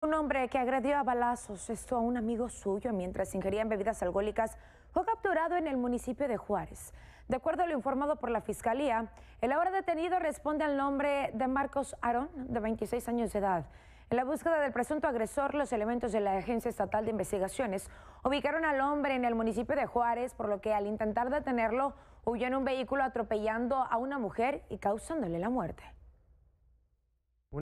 Un hombre que agredió a balazos esto a un amigo suyo mientras ingerían bebidas alcohólicas fue capturado en el municipio de Juárez. De acuerdo a lo informado por la fiscalía, el ahora detenido responde al nombre de Marcos Arón, de 26 años de edad. En la búsqueda del presunto agresor, los elementos de la Agencia Estatal de Investigaciones ubicaron al hombre en el municipio de Juárez, por lo que al intentar detenerlo, huyó en un vehículo atropellando a una mujer y causándole la muerte.